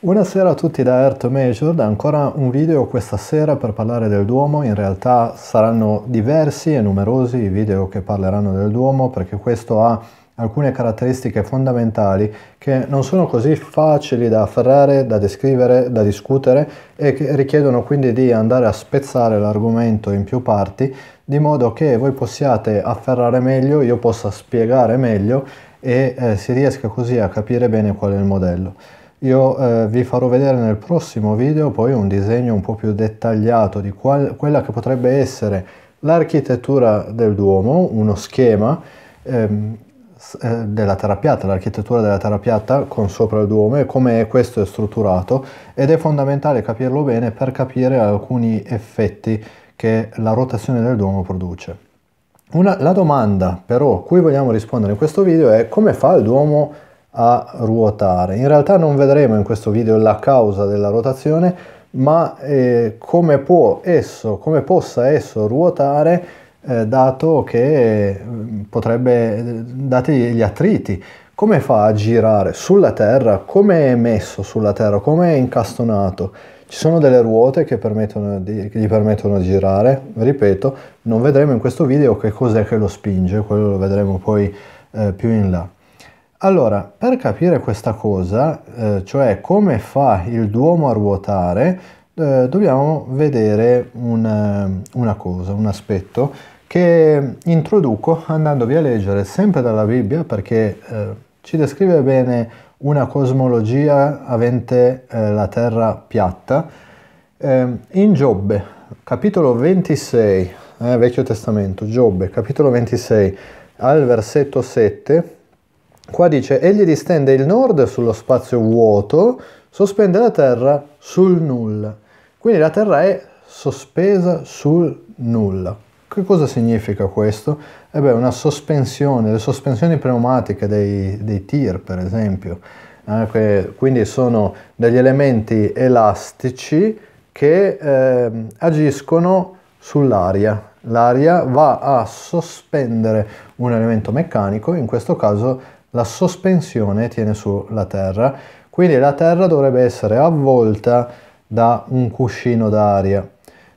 Buonasera a tutti da Earth Major, da ancora un video questa sera per parlare del Duomo, in realtà saranno diversi e numerosi i video che parleranno del Duomo perché questo ha alcune caratteristiche fondamentali che non sono così facili da afferrare, da descrivere, da discutere e che richiedono quindi di andare a spezzare l'argomento in più parti di modo che voi possiate afferrare meglio, io possa spiegare meglio e eh, si riesca così a capire bene qual è il modello. Io eh, vi farò vedere nel prossimo video poi un disegno un po' più dettagliato di qual, quella che potrebbe essere l'architettura del Duomo, uno schema ehm, eh, della terrapiatta, l'architettura della terrapiatta con sopra il Duomo e come questo è strutturato ed è fondamentale capirlo bene per capire alcuni effetti che la rotazione del Duomo produce. Una, la domanda però a cui vogliamo rispondere in questo video è come fa il Duomo a ruotare. In realtà non vedremo in questo video la causa della rotazione, ma eh, come può esso, come possa esso ruotare eh, dato che mm, potrebbe, eh, dati gli attriti, come fa a girare sulla terra, come è messo sulla terra, come è incastonato. Ci sono delle ruote che, di, che, gli permettono di girare, ripeto, non vedremo in questo video che cos'è che lo spinge, quello lo vedremo poi eh, più in là. Allora, per capire questa cosa, eh, cioè come fa il Duomo a ruotare, eh, dobbiamo vedere un, eh, una cosa, un aspetto che introduco andandovi a leggere sempre dalla Bibbia perché eh, ci descrive bene una cosmologia avente eh, la terra piatta. Eh, in Giobbe, capitolo 26, Vecchio Testamento, Giobbe, capitolo 26, al versetto 7, Qua dice, egli distende il nord sullo spazio vuoto, sospende la terra sul nulla. Quindi la terra è sospesa sul nulla. Che cosa significa questo? Eh una sospensione, le sospensioni pneumatiche dei, dei tir, per esempio. Eh, che, quindi sono degli elementi elastici che eh, agiscono sull'aria. L'aria va a sospendere un elemento meccanico, in questo caso la sospensione tiene sulla terra, quindi la terra dovrebbe essere avvolta da un cuscino d'aria.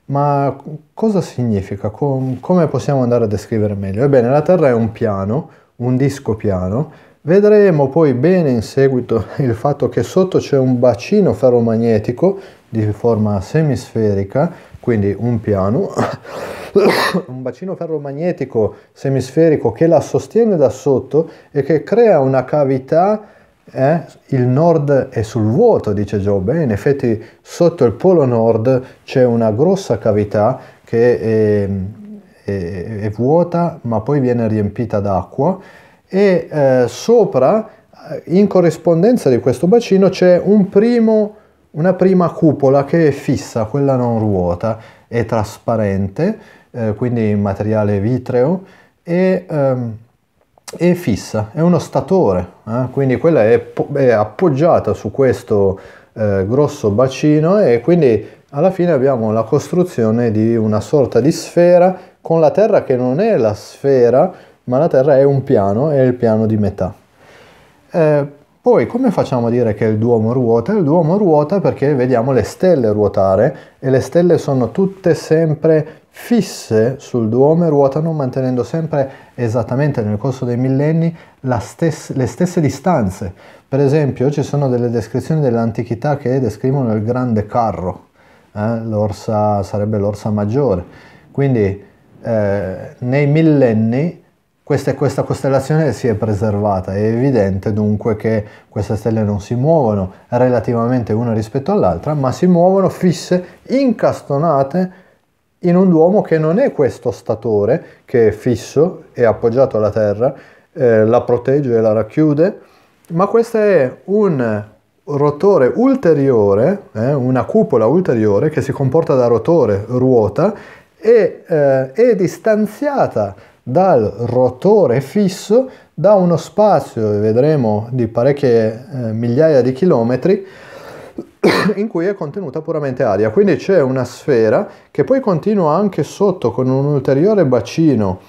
Ma cosa significa? Com come possiamo andare a descrivere meglio? Ebbene, la terra è un piano, un disco piano. Vedremo poi bene in seguito il fatto che sotto c'è un bacino ferromagnetico di forma semisferica, quindi un piano, un bacino ferromagnetico semisferico che la sostiene da sotto e che crea una cavità eh? il nord è sul vuoto, dice Giobbe, in effetti sotto il polo nord c'è una grossa cavità che è, è, è vuota ma poi viene riempita d'acqua e eh, sopra, eh, in corrispondenza di questo bacino, c'è un primo, una prima cupola che è fissa, quella non ruota, è trasparente eh, quindi in materiale vitreo, e, ehm, e fissa, è uno statore, eh? quindi quella è, è, appoggiata su questo eh, grosso bacino e quindi alla fine abbiamo la costruzione di una sorta di sfera con la terra che non è la sfera, ma la terra è un piano, è il piano di metà. Eh, poi come facciamo a dire che il Duomo ruota? Il Duomo ruota perché vediamo le stelle ruotare e le stelle sono tutte sempre fisse sul Duomo e ruotano mantenendo sempre esattamente nel corso dei millenni stes le stesse distanze. Per esempio ci sono delle descrizioni dell'antichità che descrivono il grande carro, eh? l'orsa, sarebbe l'orsa maggiore. Quindi eh, nei millenni questa, questa, costellazione si è preservata, è evidente dunque che queste stelle non si muovono relativamente una rispetto all'altra, ma si muovono fisse, incastonate in un duomo che non è questo statore, che è fisso, e appoggiato alla Terra, eh, la protegge e la racchiude, ma questo è un rotore ulteriore, eh, una cupola ulteriore che si comporta da rotore, ruota, e eh, è distanziata dal rotore fisso da uno spazio, vedremo, di parecchie eh, migliaia di chilometri in cui è contenuta puramente aria. Quindi c'è una sfera che poi continua anche sotto con un ulteriore bacino,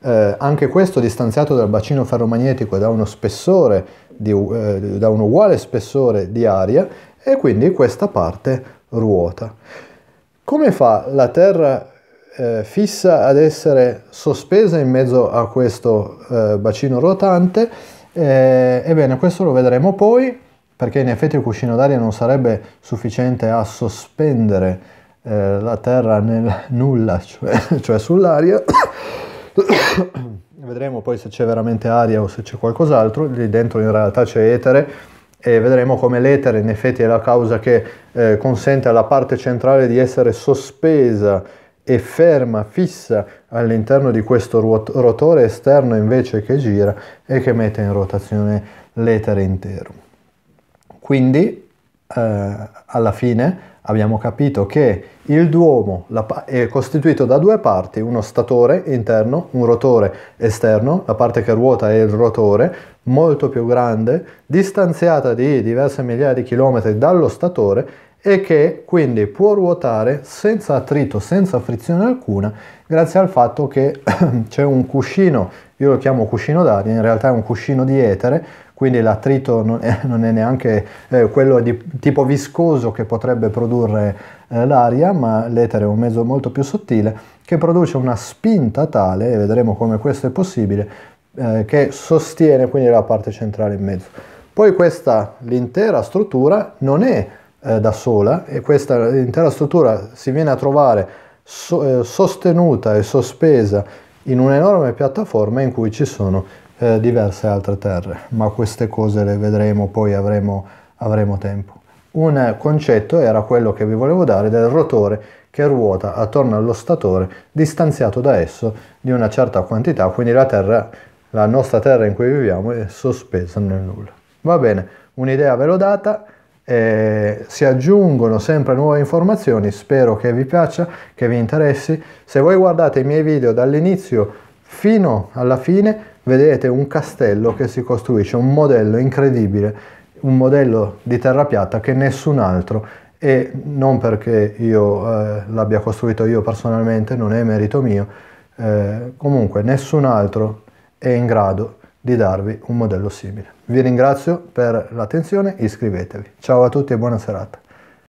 eh, anche questo distanziato dal bacino ferromagnetico e da uno spessore, di, eh, da un uguale spessore di aria e quindi questa parte ruota. Come fa la Terra eh, fissa ad essere sospesa in mezzo a questo eh, bacino rotante. Eh, ebbene, questo lo vedremo poi, perché in effetti il cuscino d'aria non sarebbe sufficiente a sospendere eh, la terra nel nulla, cioè, cioè sull'aria. vedremo poi se c'è veramente aria o se c'è qualcos'altro, lì dentro in realtà c'è etere e vedremo come l'etere in effetti è la causa che eh, consente alla parte centrale di essere sospesa e ferma, fissa all'interno di questo rotore esterno invece che gira e che mette in rotazione l'etere intero. Quindi eh, alla fine abbiamo capito che il Duomo è costituito da due parti, uno statore interno, un rotore esterno, la parte che ruota è il rotore, molto più grande, distanziata di diverse migliaia di chilometri dallo statore e che quindi può ruotare senza attrito, senza frizione alcuna, grazie al fatto che c'è un cuscino, io lo chiamo cuscino d'aria, in realtà è un cuscino di etere, quindi l'attrito non è, non è neanche eh, quello di tipo viscoso che potrebbe produrre eh, l'aria, ma l'etere è un mezzo molto più sottile che produce una spinta tale, e vedremo come questo è possibile, eh, che sostiene quindi la parte centrale in mezzo. Poi questa, l'intera struttura, non è eh, da sola e questa intera struttura si viene a trovare so, eh, sostenuta e sospesa in un'enorme piattaforma in cui ci sono eh, diverse altre terre, ma queste cose le vedremo poi avremo, avremo tempo. Un concetto era quello che vi volevo dare del rotore che ruota attorno allo statore distanziato da esso di una certa quantità, quindi la terra, la nostra terra in cui viviamo è sospesa nel nulla. Va bene, un'idea ve l'ho data eh, si aggiungono sempre nuove informazioni, spero che vi piaccia, che vi interessi. Se voi guardate i miei video dall'inizio fino alla fine, vedete un castello che si costruisce, un modello incredibile, un modello di terra piatta che nessun altro e non perché io eh, l'abbia costruito io personalmente, non è merito mio, eh, comunque nessun altro è in grado di darvi un modello simile. Vi ringrazio per l'attenzione, iscrivetevi. Ciao a tutti e buona serata.